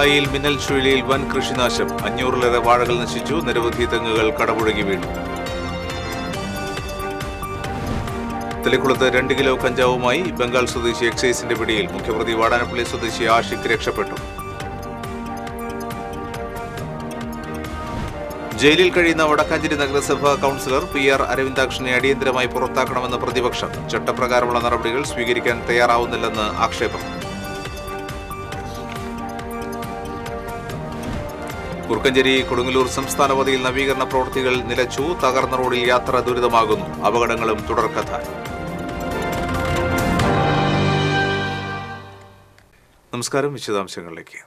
പാലായിൽ മിന്നൽ ചുഴലിയിൽ വൻ കൃഷിനാശം അഞ്ഞൂറിലേറെ വാഴകൾ നശിച്ചു നിരവധി തെങ്ങുകൾ കടപുഴകി വീണു തെളിക്കുളത്ത് രണ്ട് കിലോ കഞ്ചാവുമായി ബംഗാൾ സ്വദേശി എക്സൈസിന്റെ പിടിയിൽ മുഖ്യപ്രതി വാടാനപ്പള്ളി സ്വദേശി ആഷിക് രക്ഷപ്പെട്ടു ജയിലിൽ കഴിയുന്ന വടക്കാഞ്ചേരി നഗരസഭാ കൌൺസിലർ പി ആർ അരവിന്ദാക്ഷനെ അടിയന്തരമായി പുറത്താക്കണമെന്ന പ്രതിപക്ഷം ചട്ടപ്രകാരമുള്ള നടപടികൾ സ്വീകരിക്കാൻ തയ്യാറാവുന്നില്ലെന്ന് ആക്ഷേപം കുറുക്കഞ്ചേരി കൊടുങ്ങല്ലൂർ സംസ്ഥാനപതിയിൽ നവീകരണ പ്രവൃത്തികൾ നിലച്ചു തകർന്ന റോഡിൽ യാത്ര ദുരിതമാകുന്നു അപകടങ്ങളും തുടർക്കഥ നമസ്കാരം വിശദാംശങ്ങളിലേക്ക്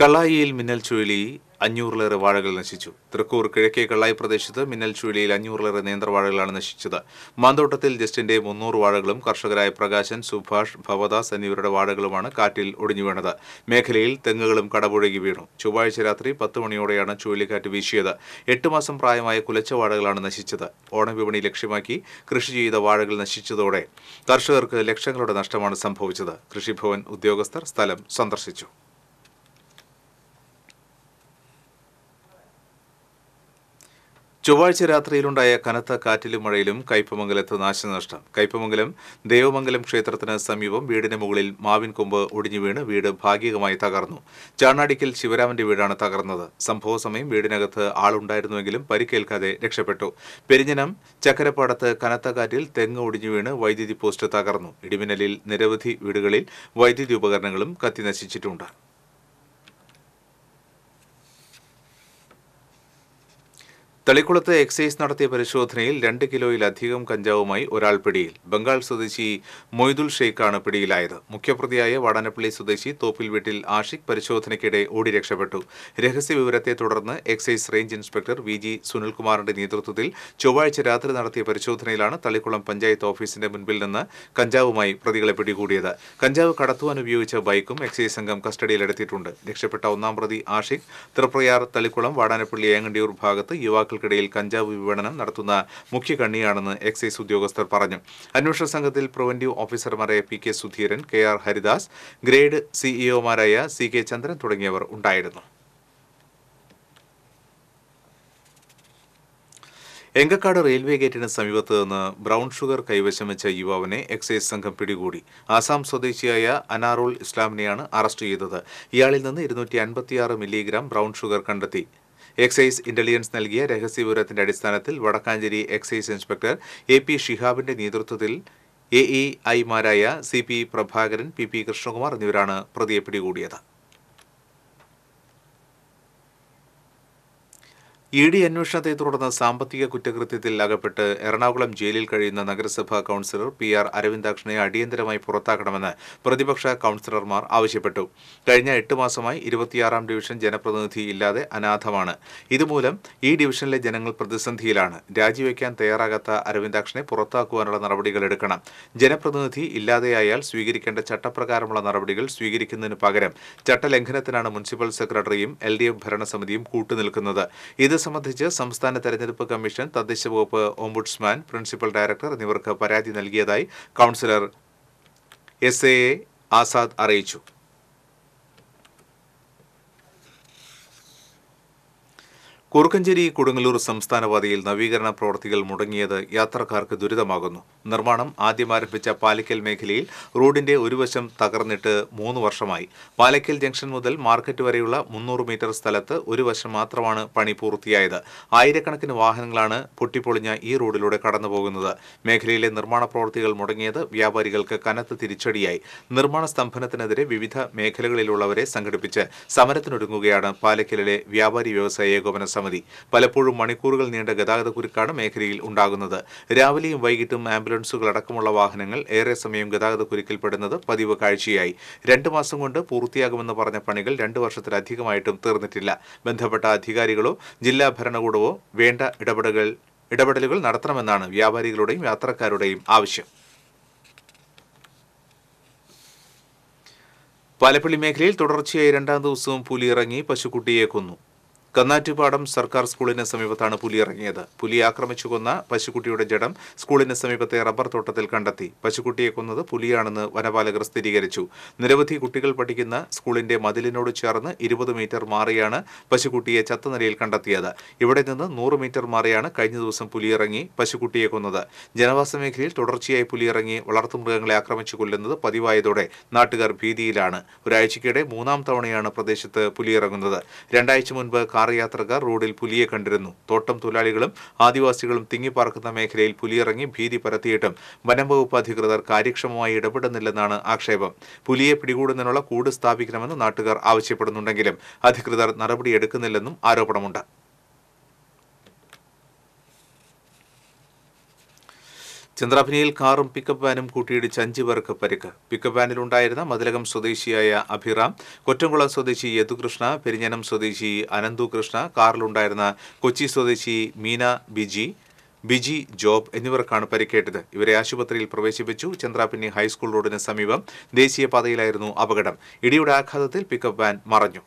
കള്ളായിയിൽ മിന്നൽ ചുഴലി അഞ്ഞൂറിലേറെ വാഴകൾ നശിച്ചു തൃക്കൂർ കിഴക്കേ കള്ളായി പ്രദേശത്ത് മിന്നൽ ചുഴലിയിൽ അഞ്ഞൂറിലേറെ നേന്ത്രവാഴകളാണ് നശിച്ചത് മാന്തോട്ടത്തിൽ ജസ്റ്റിന്റെ മുന്നൂറ് വാഴകളും കർഷകരായ പ്രകാശൻ സുഭാഷ് ഭവദാസ് എന്നിവരുടെ വാഴകളുമാണ് കാറ്റിൽ ഒടിഞ്ഞു വീണത് മേഖലയിൽ തെങ്ങുകളും കടപുഴകി വീണു ചൊവ്വാഴ്ച രാത്രി പത്ത് മണിയോടെയാണ് ചുഴലിക്കാറ്റ് വീശിയത് എട്ട് മാസം പ്രായമായ കുലച്ച വാഴകളാണ് നശിച്ചത് ഓണവിപണി ലക്ഷ്യമാക്കി കൃഷി ചെയ്ത വാഴകൾ നശിച്ചതോടെ കർഷകർക്ക് ലക്ഷങ്ങളുടെ നഷ്ടമാണ് സംഭവിച്ചത് കൃഷിഭവൻ ഉദ്യോഗസ്ഥർ സ്ഥലം സന്ദർശിച്ചു ചൊവ്വാഴ്ച രാത്രിയിലുണ്ടായ കനത്ത കാറ്റിലും മഴയിലും കയ്പമംഗലത്ത് നാശനഷ്ടം കയ്പമംഗലം ദേവമംഗലം ക്ഷേത്രത്തിന് സമീപം വീടിന് മുകളിൽ മാവിൻ കൊമ്പ് ഒടിഞ്ഞു വീണ് വീട് ഭാഗികമായി തകർന്നു ചാണാടിക്കൽ ശിവരാമന്റെ വീടാണ് തകർന്നത് സംഭവ സമയം വീടിനകത്ത് ആളുണ്ടായിരുന്നുവെങ്കിലും പരിക്കേൽക്കാതെ രക്ഷപ്പെട്ടു പെരിഞ്ഞനം ചക്കരപ്പാടത്ത് കനത്ത കാറ്റിൽ തെങ്ങ് ഒടിഞ്ഞു വീണ് വൈദ്യുതി പോസ്റ്റ് തകർന്നു ഇടിമിന്നലിൽ നിരവധി വീടുകളിൽ വൈദ്യുതി ഉപകരണങ്ങളും കത്തിനശിച്ചിട്ടുണ്ട് തളിക്കുളത്ത് എക്സൈസ് നടത്തിയ പരിശോധനയിൽ രണ്ട് കിലോയിലധികം കഞ്ചാവുമായി ഒരാൾ പിടിയിൽ ബംഗാൾ സ്വദേശി മൊയ്തുൽ ഷെയ്ഖാണ് പിടിയിലായത് മുഖ്യപ്രതിയായ വാടാനപ്പള്ളി സ്വദേശി തോപ്പിൽ വീട്ടിൽ ആഷിഖ് പരിശോധനയ്ക്കിടെ ഓടി രക്ഷപ്പെട്ടു രഹസ്യ വിവരത്തെ തുടർന്ന് excise range inspector V G സുനിൽകുമാറിന്റെ നേതൃത്വത്തിൽ ചൊവ്വാഴ്ച രാത്രി നടത്തിയ പരിശോധനയിലാണ് തളിക്കുളം പഞ്ചായത്ത് ഓഫീസിന്റെ മുൻപിൽ നിന്ന് കഞ്ചാവുമായി പ്രതികളെ പിടികൂടിയത് കഞ്ചാവ് കടത്തുവാൻ ഉപയോഗിച്ച ബൈക്കും എക്സൈസ് സംഘം കസ്റ്റഡിയിലെടുത്തിട്ടുണ്ട് രക്ഷപ്പെട്ട ഒന്നാം പ്രതി ആഷിഖ് തൃപ്രയാർ തളിക്കുളം വാടാനപ്പള്ളി ഏങ്ങണ്ടിയൂർ ഭാഗത്ത് യുവാക്കൾ യുവാക്കൾക്കിടയിൽ കഞ്ചാവ് വിപണനം നടത്തുന്ന മുഖ്യ കണ്ണിയാണെന്ന് എക്സൈസ് ഉദ്യോഗസ്ഥർ പറഞ്ഞു അന്വേഷണ സംഘത്തിൽ പ്രിവന്റീവ് ഓഫീസർമാരായ P K Sudheeran K R Haridas grade സിഇഒമാരായ സി കെ ചന്ദ്രൻ തുടങ്ങിയവർ ഉണ്ടായിരുന്നു എങ്കക്കാട് റെയിൽവേ ഗേറ്റിന് സമീപത്ത് നിന്ന് ബ്രൗൺ ഷുഗർ കൈവശം വെച്ച യുവാവിനെ എക്സൈസ് സംഘം പിടികൂടി ആസാം സ്വദേശിയായ അനാറുൾ ഇസ്ലാമിനെയാണ് അറസ്റ്റ് ചെയ്തത് ഇയാളിൽ നിന്ന് ഇരുന്നൂറ്റി മില്ലിഗ്രാം ബ്രൗൺ ഷുഗർ കണ്ടെത്തി എക്സൈസ് ഇന്റലിജൻസ് നൽകിയ രഹസ്യ വിവരത്തിന്റെ അടിസ്ഥാനത്തിൽ Vadakkanchery excise inspector A P ഷിഹാബിന്റെ നേതൃത്വത്തിൽ എ ഇ ഐമാരായ C P Prabhakaran P P Krishnakumar എന്നിവരാണ് പ്രതിയെ പിടികൂടിയത് ഇ ഡി അന്വേഷണത്തെ തുടർന്ന് സാമ്പത്തിക കുറ്റകൃത്യത്തിൽ അകപ്പെട്ട് എറണാകുളം ജയിലിൽ കഴിയുന്ന നഗരസഭാ കൌൺസിലർ പി ആർ അരവിന്ദാക്ഷനെ അടിയന്തരമായി പുറത്താക്കണമെന്ന് പ്രതിപക്ഷ കൌൺസിലർമാർ ആവശ്യപ്പെട്ടു കഴിഞ്ഞ എട്ട് മാസമായി ഇരുപത്തിയാറാം ഡിവിഷൻ ജനപ്രതിനിധി ഇല്ലാതെ അനാഥമാണ് ഇതുമൂലം ഈ ഡിവിഷനിലെ ജനങ്ങൾ പ്രതിസന്ധിയിലാണ് രാജിവെക്കാൻ തയ്യാറാകാത്ത അരവിന്ദാക്ഷനെ പുറത്താക്കുവാനുള്ള നടപടികൾ എടുക്കണം ജനപ്രതിനിധി ഇല്ലാതെയായാൽ സ്വീകരിക്കേണ്ട ചട്ടപ്രകാരമുള്ള നടപടികൾ സ്വീകരിക്കുന്നതിന് പകരം ചട്ടലംഘനത്തിനാണ് മുനിസിപ്പൽ സെക്രട്ടറിയും എൽ ഡി എഫ് ഭരണസമിതിയും കൂട്ടുനിൽക്കുന്നത് ഇത് സംബന്ധിച്ച് സംസ്ഥാന തെരഞ്ഞെടുപ്പ് കമ്മീഷൻ തദ്ദേശ വകുപ്പ് ഓംബുഡ്സ്മാൻ പ്രിൻസിപ്പൽ ഡയറക്ടർ എന്നിവർക്ക് പരാതി നൽകിയതായി കൗൺസിലർ എസ് എ ആസാദ് അറിയിച്ചു കുറുക്കഞ്ചേരി കൊടുങ്ങല്ലൂർ സംസ്ഥാന നവീകരണ പ്രവൃത്തികൾ മുടങ്ങിയത് യാത്രക്കാർക്ക് ദുരിതമാകുന്നു നിർമ്മാണം ആദ്യം ആരംഭിച്ച പാലിക്കൽ മേഖലയിൽ റോഡിന്റെ ഒരു വശം തകർന്നിട്ട് മൂന്ന് വർഷമായി പാലക്കൽ ജംഗ്ഷൻ മുതൽ മാർക്കറ്റ് വരെയുള്ള മുന്നൂറ് മീറ്റർ സ്ഥലത്ത് ഒരു വശം മാത്രമാണ് പണി പൂർത്തിയായത് ആയിരക്കണക്കിന് വാഹനങ്ങളാണ് പൊട്ടിപ്പൊളിഞ്ഞ ഈ റോഡിലൂടെ കടന്നുപോകുന്നത് മേഖലയിലെ നിർമ്മാണ പ്രവൃത്തികൾ മുടങ്ങിയത് വ്യാപാരികൾക്ക് കനത്ത തിരിച്ചടിയായി നിർമ്മാണ സ്തംഭനത്തിനെതിരെ വിവിധ മേഖലകളിലുള്ളവരെ സംഘടിപ്പിച്ച് സമരത്തിനൊരുങ്ങുകയാണ് പാലക്കലിലെ വ്യാപാരി വ്യവസായ ഏകോപന മതി പലപ്പോഴും മണിക്കൂറുകൾ നീണ്ട ഗതാഗത കുരുക്കാണ് മേഖലയിൽ ഉണ്ടാകുന്നത് രാവിലെയും വൈകിട്ടും ആംബുലൻസുകൾ അടക്കമുള്ള വാഹനങ്ങൾ ഏറെ സമയം ഗതാഗത കുരുക്കിൽപ്പെടുന്നത് പതിവ് കാഴ്ചയായി രണ്ടു മാസം കൊണ്ട് പൂർത്തിയാകുമെന്ന് പറഞ്ഞ പണികൾ രണ്ടു വർഷത്തിലധികമായിട്ടും തീർന്നിട്ടില്ല ബന്ധപ്പെട്ട അധികാരികളോ ജില്ലാ ഭരണകൂടമോ വേണ്ട ഇടപെടലുകൾ ഇടപെടലുകൾ നടത്തണമെന്നാണ് വ്യാപാരികളുടെയും യാത്രക്കാരുടെയും ആവശ്യം പാലപ്പള്ളി മേഖലയിൽ തുടർച്ചയായി രണ്ടാം ദിവസവും പുലി ഇറങ്ങി പശുക്കുട്ടിയെ കൊന്നു കന്നാറ്റുപാടം സർക്കാർ സ്കൂളിന് സമീപത്താണ് പുലി ഇറങ്ങിയത് പുലി ആക്രമിച്ചു കൊന്ന പശുക്കുട്ടിയുടെ ജഡം സ്കൂളിന് സമീപത്തെ റബ്ബർ തോട്ടത്തിൽ കണ്ടെത്തി പശുക്കുട്ടിയെ കൊന്നത് പുലിയാണെന്ന് വനപാലകർ സ്ഥിരീകരിച്ചു നിരവധി കുട്ടികൾ പഠിക്കുന്ന സ്കൂളിന്റെ മതിലിനോട് ചേർന്ന് ഇരുപത് മീറ്റർ മാറിയാണ് പശുക്കുട്ടിയെ ചത്ത നിലയിൽ കണ്ടെത്തിയത് ഇവിടെ നിന്ന് നൂറ് മീറ്റർ മാറിയാണ് കഴിഞ്ഞ ദിവസം പുലിയിറങ്ങി പശുക്കുട്ടിയെ കൊന്നത് ജനവാസ മേഖലയിൽ തുടർച്ചയായി പുലിയിറങ്ങി വളർത്തുമൃഗങ്ങളെ ആക്രമിച്ചു കൊല്ലുന്നത് പതിവായതോടെ നാട്ടുകാർ ഭീതിയിലാണ് ഒരാഴ്ചയ്ക്കിടെ മൂന്നാം തവണയാണ് പ്രദേശത്ത് പുലിയിറങ്ങുന്നത് രണ്ടാഴ്ച മുൻപ് കാർ യാത്രക്കാർ റോഡിൽ പുലിയെ കണ്ടിരുന്നു തോട്ടം തൊഴിലാളികളും ആദിവാസികളും തിങ്ങിപ്പാർക്കുന്ന മേഖലയിൽ പുലിയിറങ്ങി ഭീതി പരത്തിയിട്ടും വനം വകുപ്പ് അധികൃതർ കാര്യക്ഷമമായി ഇടപെടുന്നില്ലെന്നാണ് ആക്ഷേപം പുലിയെ പിടികൂടുന്നതിനുള്ള കൂട് സ്ഥാപിക്കണമെന്ന് നാട്ടുകാർ ആവശ്യപ്പെടുന്നുണ്ടെങ്കിലും അധികൃതർ നടപടിയെടുക്കുന്നില്ലെന്നും ആരോപണമുണ്ട് ചന്ദ്രാഭിനിയിൽ കാറും പിക്കപ്പ് വാനും കൂട്ടിയിടിച്ച് അഞ്ചു പേർക്ക് പരിക്ക് പിക്കപ്പ് വാനിലുണ്ടായിരുന്ന മതിലകം സ്വദേശിയായ അഭിറാം കൊറ്റംകുളം സ്വദേശി യദുകൃഷ്ണ പെരിഞ്ഞനം സ്വദേശി അനന്തു കൃഷ്ണ കാറിലുണ്ടായിരുന്ന കൊച്ചി സ്വദേശി മീന ബിജി ബിജി ജോബ് എന്നിവർക്കാണ് പരിക്കേറ്റത് ഇവരെ ആശുപത്രിയിൽ പ്രവേശിപ്പിച്ചു ചന്ദ്രാപിന്നി ഹൈസ്കൂൾ റോഡിന് സമീപം ദേശീയപാതയിലായിരുന്നു അപകടം ഇടിയുടെ ആഘാതത്തിൽ പിക്കപ്പ് വാൻ മറഞ്ഞു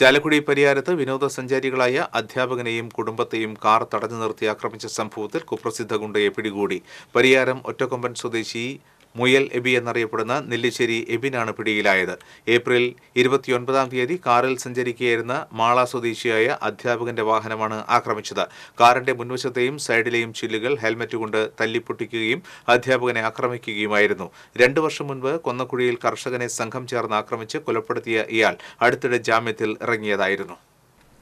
ചാലക്കുടി പരിയാരത്ത് വിനോദസഞ്ചാരികളായ അധ്യാപകനെയും കുടുംബത്തെയും കാർ തടഞ്ഞു നിർത്തി ആക്രമിച്ച സംഭവത്തിൽ കുപ്രസിദ്ധ ഗുണ്ടയെ പിടികൂടി പരിയാരം ഒറ്റക്കൊമ്പൻ സ്വദേശി മുയൽ എബി എന്നറിയപ്പെടുന്ന നെല്ലിശ്ശേരി എബിനാണ് പിടിയിലായത് ഏപ്രിൽ ഇരുപത്തിയൊൻപതാം തീയതി കാറിൽ സഞ്ചരിക്കുകയായിരുന്ന മാള സ്വദേശിയായ അധ്യാപകന്റെ വാഹനമാണ് ആക്രമിച്ചത് കാറിന്റെ മുൻവശത്തെയും സൈഡിലെയും ചില്ലുകൾ ഹെൽമറ്റ് കൊണ്ട് തല്ലിപ്പൊട്ടിക്കുകയും അധ്യാപകനെ ആക്രമിക്കുകയുമായിരുന്നു രണ്ടു വർഷം മുൻപ് കൊന്നക്കുഴിയിൽ കർഷകനെ സംഘം ചേർന്ന് ആക്രമിച്ച് കൊലപ്പെടുത്തിയ ഇയാൾ അടുത്തിടെ ജാമ്യത്തിൽ ഇറങ്ങിയതായിരുന്നു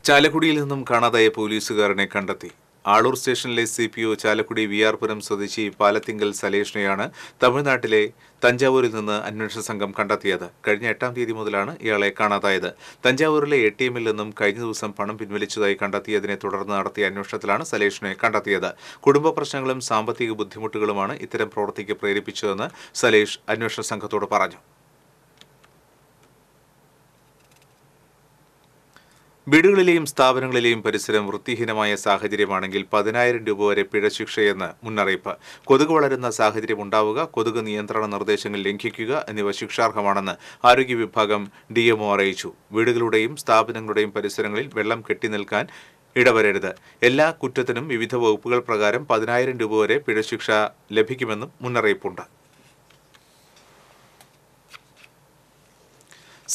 ചാലക്കുടിയിൽ നിന്നും കാണാതായ പോലീസുകാരനെ കണ്ടെത്തി ആളൂർ സ്റ്റേഷനിലെ C P O Chalakudy Viyarpuram സ്വദേശി പാലത്തിങ്കൽ സലേഷിനെയാണ് തമിഴ്നാട്ടിലെ തഞ്ചാവൂരിൽ നിന്ന് അന്വേഷണ സംഘം കണ്ടെത്തിയത് കഴിഞ്ഞ എട്ടാം തീയതി മുതലാണ് ഇയാളെ കാണാതായത് തഞ്ചാവൂരിലെ എ ടി എമ്മിൽ നിന്നും കഴിഞ്ഞ ദിവസം പണം പിൻവലിച്ചതായി കണ്ടെത്തിയതിനെ തുടർന്ന് നടത്തിയ അന്വേഷണത്തിലാണ് സലേഷിനെ കണ്ടെത്തിയത് കുടുംബ പ്രശ്നങ്ങളും സാമ്പത്തിക ബുദ്ധിമുട്ടുകളുമാണ് ഇത്തരം പ്രവൃത്തിക്ക് പ്രേരിപ്പിച്ചതെന്ന് സലേഷ് അന്വേഷണ സംഘത്തോട് പറഞ്ഞു വീടുകളിലെയും സ്ഥാപനങ്ങളിലെയും പരിസരം വൃത്തിഹീനമായ സാഹചര്യമാണെങ്കിൽ പതിനായിരം രൂപ വരെ പിഴ ശിക്ഷയെന്ന് മുന്നറിയിപ്പ് കൊതുക് വളരുന്ന സാഹചര്യം ഉണ്ടാവുക കൊതുക് നിയന്ത്രണ നിർദ്ദേശങ്ങൾ ലംഘിക്കുക എന്നിവ ശിക്ഷാർഹമാണെന്ന് ആരോഗ്യ വിഭാഗം ഡിഎംഒ അറിയിച്ചു വീടുകളുടെയും സ്ഥാപനങ്ങളുടെയും പരിസരങ്ങളിൽ വെള്ളം കെട്ടിനിൽക്കാൻ ഇടവരരുത് എല്ലാ കുറ്റത്തിനും വിവിധ വകുപ്പുകൾ പ്രകാരം പതിനായിരം രൂപ വരെ പിഴശിക്ഷ ലഭിക്കുമെന്നും മുന്നറിയിപ്പുണ്ട്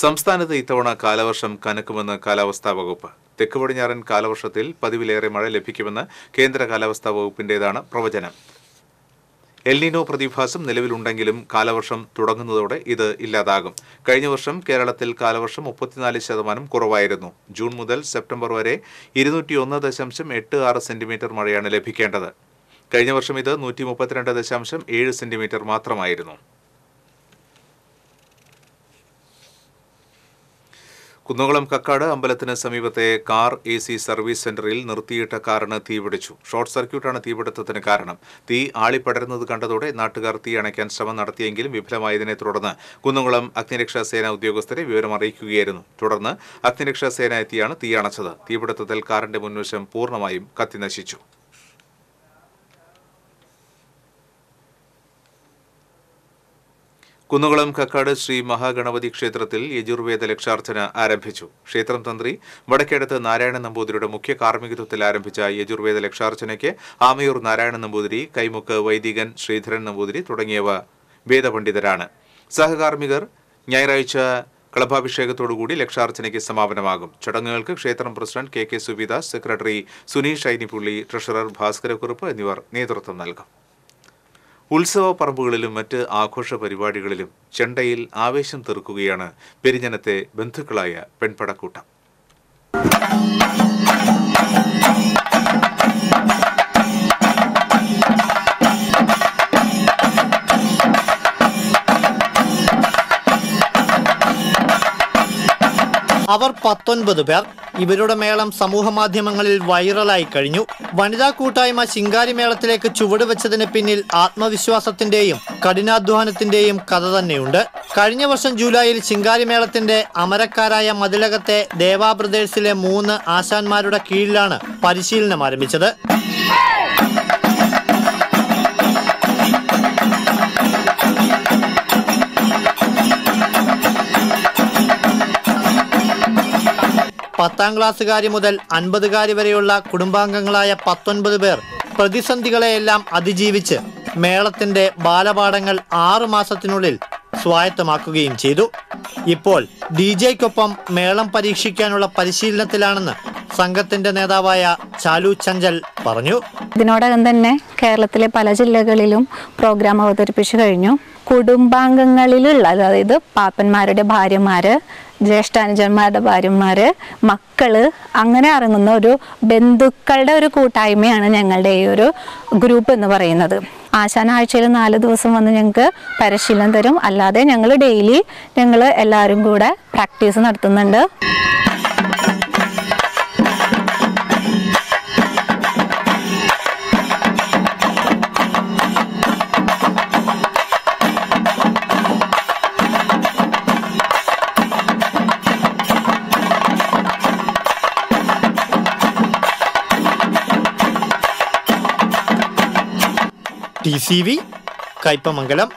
സംസ്ഥാനത്ത് ഇത്തവണ കാലവർഷം കനക്കുമെന്ന് കാലാവസ്ഥാ വകുപ്പ് തെക്ക് പടിഞ്ഞാറൻ കാലവർഷത്തിൽ പതിവിലേറെ മഴ ലഭിക്കുമെന്ന് കേന്ദ്ര കാലാവസ്ഥാ വകുപ്പിന്റേതാണ് പ്രവചനം എൽനിനോ പ്രതിഭാസം നിലവിലുണ്ടെങ്കിലും കാലവർഷം തുടങ്ങുന്നതോടെ ഇത് ഇല്ലാതാകും കഴിഞ്ഞ വർഷം കേരളത്തിൽ കാലവർഷം മുപ്പത്തിനാല് ശതമാനം കുറവായിരുന്നു ജൂൺ മുതൽ സെപ്റ്റംബർ വരെ ഇരുന്നൂറ്റിയൊന്ന് ദശാംശം എട്ട് ആറ് സെന്റിമീറ്റർ മഴയാണ് ലഭിക്കേണ്ടത് കഴിഞ്ഞ വർഷം ഇത് നൂറ്റി മുപ്പത്തിരണ്ട് ദശാംശം ഏഴ് സെന്റിമീറ്റർ മാത്രമായിരുന്നു കുന്നംകുളം കക്കാട് അമ്പലത്തിന് സമീപത്തെ കാർ എ സി സർവീസ് സെന്ററിൽ നിർത്തിയിട്ട കാറിന് തീപിടിച്ചു ഷോർട്ട് സർക്യൂട്ടാണ് തീപിടുത്തത്തിന് കാരണം തീ ആളിപ്പടരുന്നത് കണ്ടതോടെ നാട്ടുകാർ തീ അണയ്ക്കാൻ ശ്രമം നടത്തിയെങ്കിലും വിഫലമായതിനെ തുടർന്ന് കുന്നംകുളം അഗ്നിരക്ഷാ സേന ഉദ്യോഗസ്ഥരെ വിവരം അറിയിക്കുകയായിരുന്നു തുടർന്ന് അഗ്നിരക്ഷാ സേന എത്തിയാണ് തീ അണച്ചത് തീപിടുത്തത്തിൽ കാറിന്റെ മുൻവശം പൂർണ്ണമായും കത്തിനശിച്ചു കുന്നുകുളം കക്കാട് ശ്രീ മഹാഗണപതി ക്ഷേത്രത്തിൽ യജുർവേദ ലക്ഷാർച്ചന ആരംഭിച്ചു ക്ഷേത്രം തന്ത്രി വടക്കേടത്ത് നാരായണ നമ്പൂതിരിയുടെ മുഖ്യ കാർമ്മികത്വത്തിൽ ആരംഭിച്ച യജുർവേദ ലക്ഷാർച്ചനയ്ക്ക് ആമയൂർ നാരായണ നമ്പൂതിരി കൈമുക്ക് വൈദികൻ ശ്രീധരൻ നമ്പൂതിരി തുടങ്ങിയവ വേദപണ്ഡിതരാണ് സഹകാർമ്മികർ ഞായറാഴ്ച കളഭാഭിഷേകത്തോടുകൂടി ലക്ഷാർച്ചനയ്ക്ക് സമാപനമാകും ചടങ്ങുകൾക്ക് ക്ഷേത്രം president K K Subidas secretary Suneesh Ainippully treasurer Bhaskarakurup എന്നിവർ നേതൃത്വം നൽകും ഉത്സവ പറമ്പുകളിലും മറ്റ് ആഘോഷ പരിപാടികളിലും ചെണ്ടയിൽ ആവേശം തീർക്കുകയാണ് പെരിഞ്ഞനത്തെ ബന്ധുക്കളായ പെൺപടക്കൂട്ടം അവർ പത്തൊൻപത് പേർ ഇവരുടെ മേളം സമൂഹ മാധ്യമങ്ങളിൽ വൈറലായി കഴിഞ്ഞു വനിതാ കൂട്ടായ്മ ശിങ്കാരി മേളത്തിലേക്ക് ചുവടുവെച്ചതിന് പിന്നിൽ ആത്മവിശ്വാസത്തിന്റെയും കഠിനാധ്വാനത്തിന്റെയും കഥ തന്നെയുണ്ട് കഴിഞ്ഞ വർഷം ജൂലൈയിൽ ശിങ്കാരി മേളത്തിന്റെ അമരക്കാരായ മതിലകത്തെ ദേവാ ബ്രദേഴ്സിലെ മൂന്ന് ആശാന്മാരുടെ കീഴിലാണ് പരിശീലനം ആരംഭിച്ചത് പത്താം ക്ലാസ്സുകാരി മുതൽ അൻപതുകാരി വരെയുള്ള കുടുംബാംഗങ്ങളായ പത്തൊൻപത് പേർ പ്രതിസന്ധികളെയെല്ലാം അതിജീവിച്ച് മേളത്തിന്റെ ബാലപാഠങ്ങൾ ആറു മാസത്തിനുള്ളിൽ സ്വായത്തമാക്കുകയും ചെയ്തു ഇപ്പോൾ ഡി ജെക്കൊപ്പം മേളം പരീക്ഷിക്കാനുള്ള പരിശീലനത്തിലാണെന്ന് സംഘത്തിന്റെ നേതാവായ ചാലു ചഞ്ചൽ പറഞ്ഞു ഇതിനോടകം തന്നെ കേരളത്തിലെ പല ജില്ലകളിലും പ്രോഗ്രാം അവതരിപ്പിച്ചു കഴിഞ്ഞു കുടുംബാംഗങ്ങളിലുള്ള അതായത് പാപ്പന്മാരുടെ ഭാര്യമാര് ജ്യേഷ്ഠാനുജന്മാരുടെ ഭാര്യമാര് മക്കള് അങ്ങനെ ഇറങ്ങുന്ന ഒരു ബന്ധുക്കളുടെ ഒരു കൂട്ടായ്മയാണ് ഞങ്ങളുടെ ഈ ഒരു ഗ്രൂപ്പ് എന്ന് പറയുന്നത് ആശാന ആഴ്ചയിൽ നാല് ദിവസം വന്ന് ഞങ്ങൾക്ക് പരിശീലനം തരും അല്ലാതെ ഞങ്ങൾ ഡെയിലി ഞങ്ങൾ എല്ലാവരും കൂടെ പ്രാക്ടീസ് നടത്തുന്നുണ്ട് T C V Kaipamangalam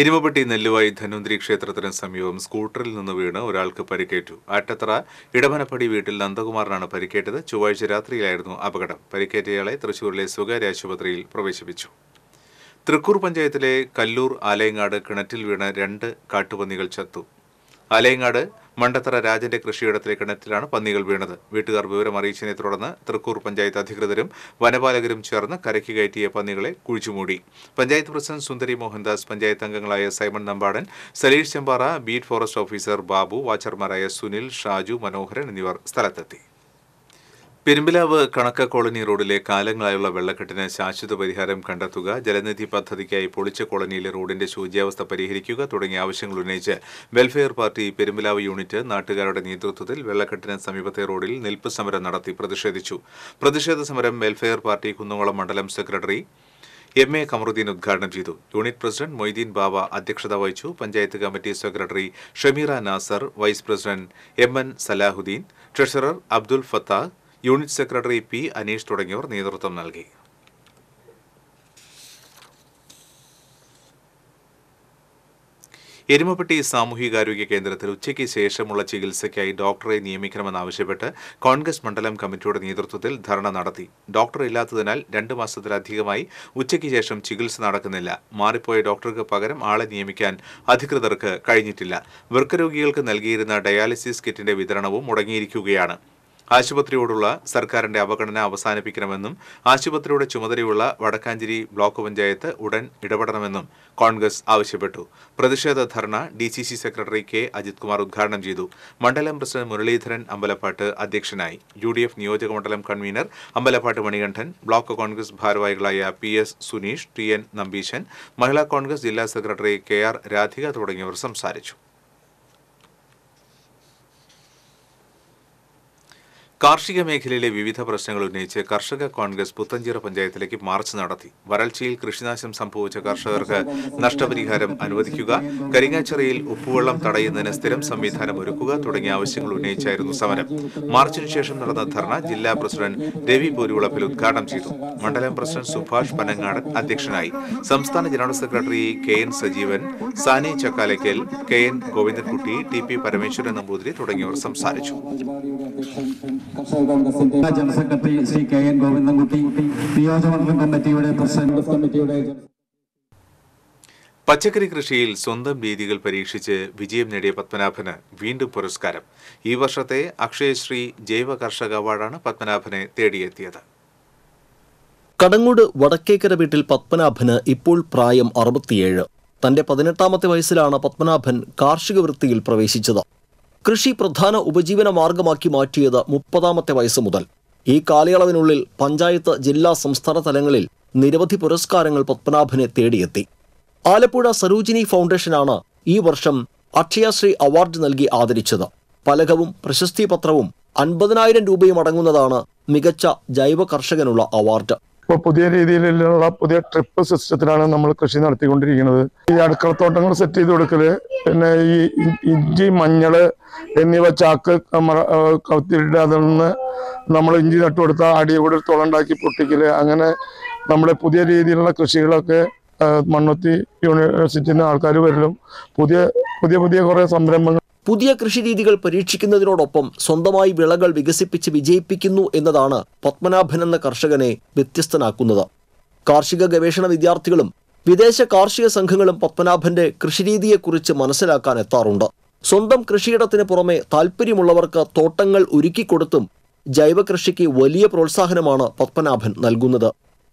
Erumapetty Nelluvai Dhanwanthari ക്ഷേത്രത്തിന് സമീപം സ്കൂട്ടറിൽ നിന്ന് വീണ് ഒരാൾക്ക് പരിക്കേറ്റു ആറ്റത്തറ ഇടമനപ്പടി വീട്ടിൽ നന്ദകുമാറിനാണ് പരിക്കേറ്റത് ചൊവ്വാഴ്ച രാത്രിയിലായിരുന്നു അപകടം പരിക്കേറ്റയാളെ തൃശൂരിലെ സ്വകാര്യ ആശുപത്രിയിൽ പ്രവേശിപ്പിച്ചു തൃക്കൂർ പഞ്ചായത്തിലെ കല്ലൂർ ആലയങ്ങാട് കിണറ്റിൽ വീണ രണ്ട് കാട്ടുപന്നികൾ ചത്തു ആലയങ്ങാട് മണ്ടത്തറ രാജന്റെ കൃഷിയിടത്തിലെ കിണറ്റിലാണ് പന്നികൾ വീണത് വീട്ടുകാർ വിവരം അറിയിച്ചതിനെ തുടർന്ന് തൃക്കൂർ പഞ്ചായത്ത് അധികൃതരും വനപാലകരും ചേർന്ന് കരയ്ക്ക് കയറ്റിയ പന്നികളെ കുഴിച്ചുമൂടി പഞ്ചായത്ത് പ്രസിഡന്റ് സുന്ദരി മോഹൻദാസ് പഞ്ചായത്ത് അംഗങ്ങളായ Simon Nambadan Saleesh Chembara beat forest officer Babu വാച്ചർമാരായ സുനിൽ ഷാജു മനോഹരൻ എന്നിവർ സ്ഥലത്തെത്തി പെരുമ്പിലാവ് കണക്ക കോളനി റോഡിലെ കാലങ്ങളായുള്ള വെള്ളക്കെട്ടിന് ശാശ്വത പരിഹാരം കണ്ടെത്തുക ജലനിധി പദ്ധതിക്കായി പൊളിച്ച കോളനിയിലെ റോഡിന്റെ ശൂചിയാവസ്ഥ പരിഹരിക്കുക തുടങ്ങിയ ആവശ്യങ്ങൾ ഉന്നയിച്ച് വെൽഫെയർ പാർട്ടി പെരുമ്പിലാവ് യൂണിറ്റ് നാട്ടുകാരുടെ നേതൃത്വത്തിൽ വെള്ളക്കെട്ടിന് സമീപത്തെ റോഡിൽ നിൽപ്പ് സമരം നടത്തി പ്രതിഷേധിച്ചു പ്രതിഷേധ സമരം വെൽഫെയർ പാർട്ടി കുന്നുകുളം മണ്ഡലം സെക്രട്ടറി എം എ കമറുദ്ദീൻ ഉദ്ഘാടനം ചെയ്തു യൂണിറ്റ് പ്രസിഡന്റ് മൊയ്തീൻ ബാബ അധ്യക്ഷത വഹിച്ചു panchayat committee secretary Shameera Nasar vice president M N Salahuddin treasurer Abdul Fathaq unit secretary P Aneesh തുടങ്ങിയവർ നേതൃത്വം നൽകി എരുമപ്പെട്ടി സാമൂഹികാരോഗ്യ കേന്ദ്രത്തിൽ ഉച്ചയ്ക്ക് ശേഷമുള്ള ചികിത്സയ്ക്കായി ഡോക്ടറെ നിയമിക്കണമെന്നാവശ്യപ്പെട്ട് കോൺഗ്രസ് മണ്ഡലം കമ്മിറ്റിയുടെ നേതൃത്വത്തിൽ ധർണ നടത്തി ഡോക്ടർ ഇല്ലാത്തതിനാൽ രണ്ട് മാസത്തിലധികമായി ഉച്ചയ്ക്ക് ശേഷം ചികിത്സ നടക്കുന്നില്ല മാറിപ്പോയ ഡോക്ടർക്ക് പകരം ആളെ നിയമിക്കാൻ അധികൃതർക്ക് കഴിഞ്ഞിട്ടില്ല വൃക്കരോഗികൾക്ക് നൽകിയിരുന്ന ഡയാലിസിസ് കിറ്റിന്റെ വിതരണവും മുടങ്ങിയിരിക്കുകയാണ് ആശുപത്രിയോടുള്ള സർക്കാരിന്റെ അവഗണന അവസാനിപ്പിക്കണമെന്നും ആശുപത്രിയുടെ ചുമതലയുള്ള വടക്കാഞ്ചേരി ബ്ലോക്ക് പഞ്ചായത്ത് ഉടൻ ഇടപെടണമെന്നും കോൺഗ്രസ് ആവശ്യപ്പെട്ടു പ്രതിഷേധ ധർണ D C C secretary K Ajith Kumar ഉദ്ഘാടനം ചെയ്തു മണ്ഡലം പ്രസിഡന്റ് മുരളീധരൻ അമ്പലപ്പാട്ട് അധ്യക്ഷനായി യു ഡി എഫ് നിയോജക മണ്ഡലം കൺവീനർ അമ്പലപ്പാട്ട് മണികണ്ഠൻ ബ്ലോക്ക് കോൺഗ്രസ് ഭാരവാഹികളായ P S Suneesh T N Nambeesan Mahila Congress ജില്ലാ സെക്രട്ടറി കെ ആർ രാധിക തുടങ്ങിയവർ സംസാരിച്ചു കാർഷിക മേഖലയിലെ വിവിധ പ്രശ്നങ്ങൾ ഉന്നയിച്ച് കർഷക കോൺഗ്രസ് പുത്തഞ്ചിറ പഞ്ചായത്തിലേക്ക് മാർച്ച് നടത്തി വരൾച്ചയിൽ കൃഷിനാശം സംഭവിച്ച കർഷകർക്ക് നഷ്ടപരിഹാരം അനുവദിക്കുക കരിങ്ങാച്ചിറയിൽ ഉപ്പുവെള്ളം തടയുന്നതിന് സ്ഥിരം സംവിധാനം ഒരുക്കുക തുടങ്ങിയ ആവശ്യങ്ങൾ ഉന്നയിച്ചായിരുന്നു സമരം മാർച്ചിനു ശേഷം നടന്ന ധർണ ജില്ലാ പ്രസിഡന്റ് രവി പോരുവിളപ്പിൽ ഉദ്ഘാടനം ചെയ്തു മണ്ഡലം പ്രസിഡന്റ് സുഭാഷ് പനങ്ങാടൻ അധ്യക്ഷനായി സംസ്ഥാന general secretary K N Sajeevan Sani Chakkalakkal K N Govindankutty T P Parameswaran Namboothiri തുടങ്ങിയവർ സംസാരിച്ചു general secretary Shri K N Govindankutty നിയോജകമണ്ഡലം കമ്മിറ്റിയുടെ പ്രസിഡന്റ് കമ്മിറ്റിയുടെ പച്ചക്കറി കൃഷിയിൽ സ്വന്തം രീതികൾ പരീക്ഷിച്ച് വിജയം നേടിയ പത്മനാഭന് വീണ്ടും പുരസ്കാരം ഈ വർഷത്തെ അക്ഷയശ്രീ ജൈവ കർഷക അവാർഡാണ് പത്മനാഭനെ തേടിയെത്തിയത് കടങ്ങൂട് വടക്കേക്കര വീട്ടിൽ പത്മനാഭന് ഇപ്പോൾ പ്രായം അറുപത്തിയേഴ് തന്റെ പതിനെട്ടാമത്തെ വയസ്സിലാണ് പത്മനാഭൻ കാർഷിക വൃത്തിയിൽ പ്രവേശിച്ചത് കൃഷി പ്രധാന ഉപജീവന മാർഗമാക്കി മാറ്റിയത് മുപ്പതാമത്തെ വയസ്സ് മുതൽ ഈ കാലയളവിനുള്ളിൽ പഞ്ചായത്ത് ജില്ലാ സംസ്ഥാന തലങ്ങളിൽ നിരവധി പുരസ്കാരങ്ങൾ പത്മനാഭനെ തേടിയെത്തി ആലപ്പുഴ സരോജിനി ഫൗണ്ടേഷനാണ് ഈ വർഷം അക്ഷയശ്രീ അവാർഡ് നൽകി ആദരിച്ചത് പലകവും പ്രശസ്തി പത്രവും അൻപതിനായിരം രൂപയും അടങ്ങുന്നതാണ് മികച്ച ജൈവ കർഷകനുള്ള അവാർഡ് ഇപ്പോൾ പുതിയ രീതിയിലുള്ള പുതിയ ട്രിപ്പ് സിസ്റ്റത്തിലാണ് നമ്മൾ കൃഷി നടത്തിക്കൊണ്ടിരിക്കുന്നത് ഈ അടുക്കളത്തോട്ടങ്ങൾ സെറ്റ് ചെയ്ത് കൊടുക്കല് പിന്നെ ഈ ഇഞ്ചി മഞ്ഞൾ എന്നിവ ചാക്ക് കത്തിയിട്ട് അതിൽ നിന്ന് നമ്മൾ ഇഞ്ചി നട്ടുകൊടുത്ത അടിയോടെ തുളണ്ടാക്കി പൊട്ടിക്കല് അങ്ങനെ നമ്മുടെ പുതിയ രീതിയിലുള്ള കൃഷികളൊക്കെ മണ്ണൊത്തി യൂണിവേഴ്സിറ്റിയിൽ ആൾക്കാർ വരലും പുതിയ പുതിയ പുതിയ കുറേ സംരംഭങ്ങൾ പുതിയ കൃഷിരീതികൾ പരീക്ഷിക്കുന്നതിനോടൊപ്പം സ്വന്തമായി വിളകൾ വികസിപ്പിച്ച് വിജയിപ്പിക്കുന്നു എന്നതാണ് പത്മനാഭൻ എന്ന കർഷകനെ വ്യത്യസ്തനാക്കുന്നത് കാർഷിക ഗവേഷണ വിദ്യാർത്ഥികളും വിദേശ കാർഷിക സംഘങ്ങളും പത്മനാഭന്റെ കൃഷിരീതിയെക്കുറിച്ച് മനസ്സിലാക്കാൻ എത്താറുണ്ട് സ്വന്തം കൃഷിയിടത്തിന് പുറമെ താൽപ്പര്യമുള്ളവർക്ക് തോട്ടങ്ങൾ ഒരുക്കിക്കൊടുത്തും ജൈവ കൃഷിക്ക് വലിയ പ്രോത്സാഹനമാണ് പത്മനാഭൻ നൽകുന്നത്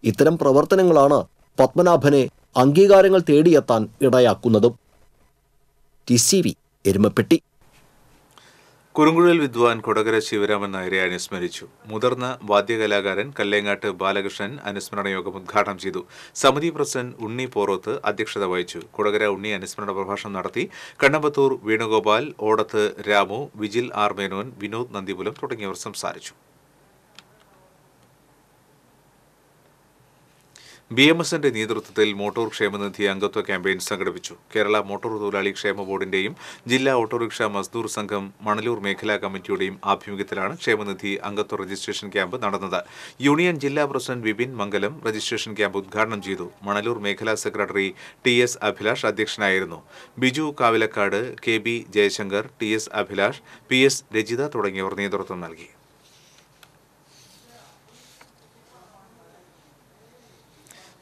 ഇത്തരം പ്രവർത്തനങ്ങളാണ് പത്മനാഭനെ അംഗീകാരങ്ങൾ തേടിയെത്താൻ ഇടയാക്കുന്നതും ടി എരുമപ്പെട്ടി കുറുങ്കുഴൽ വിദ്വാൻ കൊടകര ശിവരാമൻ നായരെ അനുസ്മരിച്ചു മുതിർന്ന വാദ്യകലാകാരൻ കല്ലേങ്ങാട്ട് ബാലകൃഷ്ണൻ അനുസ്മരണ യോഗം ഉദ്ഘാടനം ചെയ്തു സമിതി പ്രസിഡന്റ് ഉണ്ണി പോറോത്ത് അധ്യക്ഷത വഹിച്ചു കൊടകര ഉണ്ണി അനുസ്മരണ പ്രഭാഷണം നടത്തി കണ്ണമ്പത്തൂർ വേണുഗോപാൽ ഓടത്ത് രാമു വിജിൽ ആർ മേനോൻ വിനോദ് നന്ദിപുലം തുടങ്ങിയവർ സംസാരിച്ചു ബി എം എസിന്റെ നേതൃത്വത്തിൽ മോട്ടോർ ക്ഷേമനിധി അംഗത്വ ക്യാമ്പയിൻ സംഘടിപ്പിച്ചു കേരള മോട്ടോർ തൊഴിലാളി ക്ഷേമ ബോർഡിന്റെയും ജില്ലാ ഓട്ടോറിക്ഷ മസ്ദൂർ സംഘം മണലൂർ മേഖലാ കമ്മിറ്റിയുടെയും ആഭിമുഖ്യത്തിലാണ് ക്ഷേമനിധി അംഗത്വ രജിസ്ട്രേഷൻ ക്യാമ്പ് നടന്നത് യൂണിയൻ ജില്ലാ president Vipin Mangalam registration camp ഉദ്ഘാടനം ചെയ്തു മണലൂർ മേഖലാ സെക്രട്ടറി ടി എസ് അഭിലാഷ് അധ്യക്ഷനായിരുന്നു Biju Kavilakkad K B Jayasankar T S Abhilash P S Rajitha തുടങ്ങിയവർ നേതൃത്വം നൽകി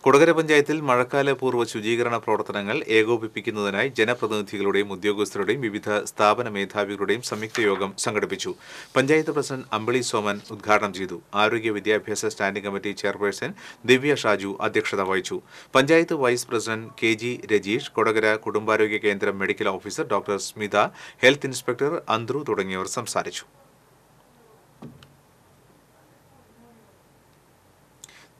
കുടകര പഞ്ചായത്തിൽ മഴക്കാലപൂർവ്വ ശുചീകരണ പ്രവർത്തനങ്ങൾ ഏകോപിപ്പിക്കുന്നതിനായി ജനപ്രതിനിധികളുടെയും ഉദ്യോഗസ്ഥരുടെയും വിവിധ സ്ഥാപന മേധാവികളുടെയും സംയുക്ത യോഗം സംഘടിപ്പിച്ചു പഞ്ചായത്ത് പ്രസിഡന്റ് അമ്പിളി സോമൻ ഉദ്ഘാടനം ചെയ്തു ആരോഗ്യ വിദ്യാഭ്യാസ standing committee chairperson Divya Shaju അധ്യക്ഷത വഹിച്ചു panchayat vice president K G Rajeesh Kodakara കുടുംബാരോഗ്യ കേന്ദ്രം medical officer doctor Smitha health inspector Anthru തുടങ്ങിയവർ സംസാരിച്ചു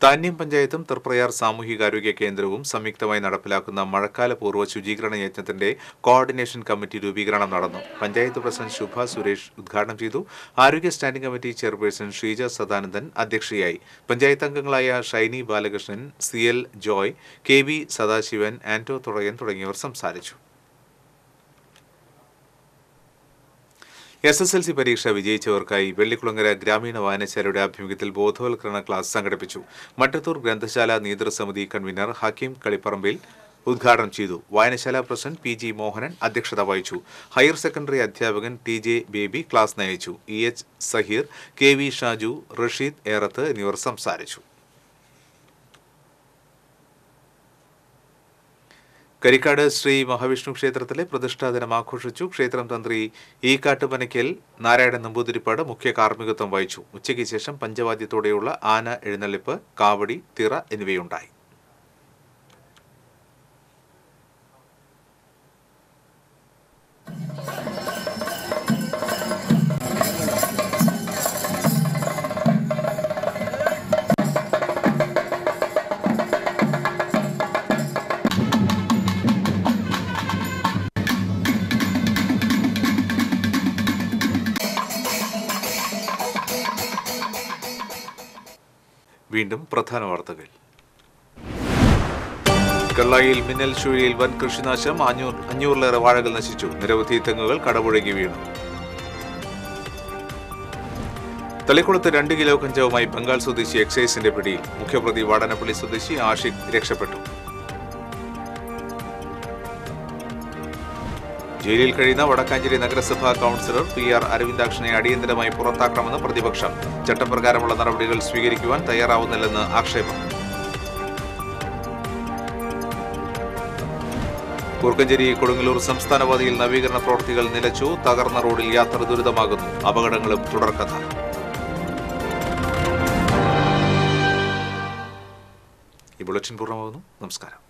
താന്യം പഞ്ചായത്തും തൃപ്രയാർ സാമൂഹികാരോഗ്യ കേന്ദ്രവും സംയുക്തമായി നടപ്പിലാക്കുന്ന മഴക്കാല പൂർവ്വ ശുചീകരണ യജ്ഞത്തിന്റെ കോർഡിനേഷൻ കമ്മിറ്റി രൂപീകരണം നടന്നു പഞ്ചായത്ത് പ്രസിഡന്റ് ശുഭ സുരേഷ് ഉദ്ഘാടനം ചെയ്തു ആരോഗ്യ standing committee chairperson Sreeja Sadanandan അധ്യക്ഷയായി പഞ്ചായത്ത് അംഗങ്ങളായ Shiny Balakrishnan C L Joy K V Sadasivan Anto Thudayan തുടങ്ങിയവർ സംസാരിച്ചു എസ് എസ് എൽ സി പരീക്ഷ വിജയിച്ചവർക്കായി വെള്ളിക്കുളങ്ങര ഗ്രാമീണ വായനശാലയുടെ ആഭിമുഖ്യത്തിൽ ബോധവൽക്കരണ ക്ലാസ് സംഘടിപ്പിച്ചു മട്ടത്തൂർ ഗ്രന്ഥശാല നേതൃസമിതി കൺവീനർ ഹക്കീം കളിപ്പറമ്പിൽ ഉദ്ഘാടനം ചെയ്തു വായനശാല പ്രസിഡന്റ് പി ജി മോഹനൻ അധ്യക്ഷത വഹിച്ചു ഹയർ സെക്കൻഡറി അധ്യാപകൻ ടി ജെ ബേബി ക്ലാസ് നയിച്ചു E H Saheer K V Shaju Rasheed Erath എന്നിവർ സംസാരിച്ചു കരിക്കാട് ശ്രീ മഹാവിഷ്ണു ക്ഷേത്രത്തിലെ പ്രതിഷ്ഠാ ദിനം ആഘോഷിച്ചു ക്ഷേത്രം തന്ത്രി ഈക്കാട്ട് കാട്ടുപനയ്ക്കൽ നാരായണൻ നമ്പൂതിരിപ്പാട് മുഖ്യ കാർമ്മികത്വം വഹിച്ചു ഉച്ചയ്ക്ക് ശേഷം പഞ്ചവാദ്യത്തോടെയുള്ള ആന എഴുന്നള്ളിപ്പ് കാവടി തിറ എന്നിവയുണ്ടായി വീണ്ടും പ്രധാന വാർത്തകൾ കള്ളായിൽ മിന്നൽ ചുഴിയിൽ വൻ കൃഷിനാശം അഞ്ഞൂറിലേറെ വാഴകൾ നശിച്ചു നിരവധി തെങ്ങുകൾ കടപുഴകി വീണു തളിക്കുളത്ത് രണ്ട് കിലോ കഞ്ചാവുമായി ബംഗാൾ സ്വദേശി എക്സൈസിന്റെ പിടിയിൽ മുഖ്യപ്രതി വാടനപ്പള്ളി സ്വദേശി ആഷിഖ് രക്ഷപ്പെട്ടു ജയിലിൽ കഴിയുന്ന വടക്കാഞ്ചേരി നഗരസഭാ കൌൺസിലർ പി ആർ അരവിന്ദാക്ഷനെ അടിയന്തരമായി പുറത്താക്കണമെന്ന് പ്രതിപക്ഷം ചട്ടപ്രകാരമുള്ള നടപടികൾ സ്വീകരിക്കുവാൻ തയ്യാറാവുന്നില്ലെന്ന് ആക്ഷേപം കുറുക്കഞ്ചേരി കൊടുങ്ങല്ലൂർ സംസ്ഥാനവാതിയിൽ നവീകരണ പ്രവൃത്തികൾ നിലച്ചു തകർന്ന റോഡിൽ യാത്ര ദുരിതമാകുന്നു അപകടങ്ങളും തുടർക്കഥ ഈ ബുള്ളറ്റിൻ പൂർണ്ണമാകുന്നു നമസ്കാരം